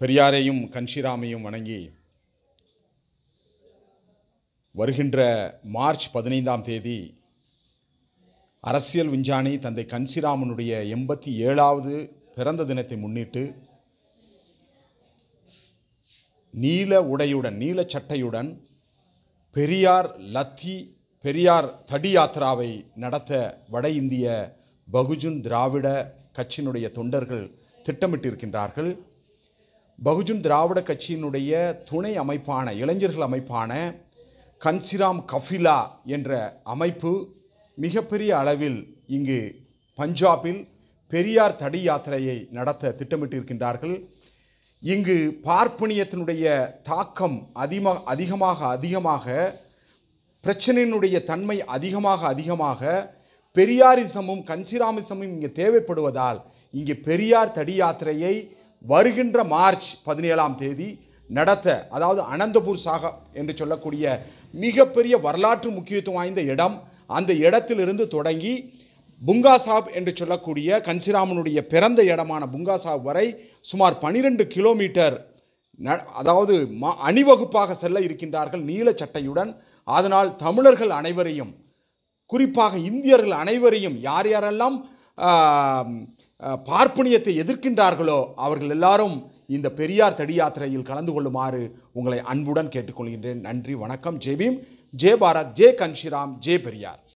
பெரியாரையும் கன்ஷிராமையும் வணங்கி வருகின்ற மார்ச் பதினைந்தாம் தேதி அரசியல் விஞ்ஞானி தந்தை கன்சிராமனுடைய எண்பத்தி ஏழாவது பிறந்த தினத்தை முன்னிட்டு நீல உடையுடன் நீல சட்டையுடன் பெரியார் லத்தி பெரியார் தடி யாத்திராவை நடத்த வட இந்திய பகுஜன் திராவிட கட்சியினுடைய தொண்டர்கள் திட்டமிட்டிருக்கின்றார்கள் பகுஜன் திராவிட கட்சியினுடைய துணை அமைப்பான இளைஞர்கள் அமைப்பான கன்சிராம் கஃபிலா என்ற அமைப்பு மிகப்பெரிய அளவில் இங்கு பஞ்சாபில் பெரியார் தடி யாத்திரையை நடத்த திட்டமிட்டிருக்கின்றார்கள் இங்கு பார்ப்பனியத்தினுடைய தாக்கம் அதிகமாக அதிகமாக அதிகமாக பிரச்சனையினுடைய தன்மை அதிகமாக அதிகமாக பெரியாரிசமும் கன்சிராமிசமும் இங்கே தேவைப்படுவதால் இங்கே பெரியார் தடி யாத்திரையை வருகின்ற மார்ச் பதினேழாம் தேதி நடத்த அதாவது அனந்தபூர் சாகப் என்று சொல்லக்கூடிய மிகப்பெரிய வரலாற்று முக்கியத்துவம் வாய்ந்த இடம் அந்த இடத்திலிருந்து தொடங்கி புங்கா சாப் என்று சொல்லக்கூடிய கன்சிராமனுடைய பிறந்த இடமான புங்கா சாப் வரை சுமார் பனிரெண்டு கிலோமீட்டர் ந அதாவது ம அணிவகுப்பாக செல்ல இருக்கின்றார்கள் நீல சட்டையுடன் அதனால் தமிழர்கள் அனைவரையும் குறிப்பாக இந்தியர்கள் அனைவரையும் யார் யாரெல்லாம் பார்ப்பனியத்தை எதிர்க்கின்றார்களோ அவர்கள் எல்லாரும் இந்த பெரியார் தடி யாத்திரையில் கலந்து கொள்ளுமாறு உங்களை அன்புடன் கேட்டுக்கொள்கின்றேன் நன்றி வணக்கம் ஜெபீம் J Bharat J Kanshi Ram J Periyar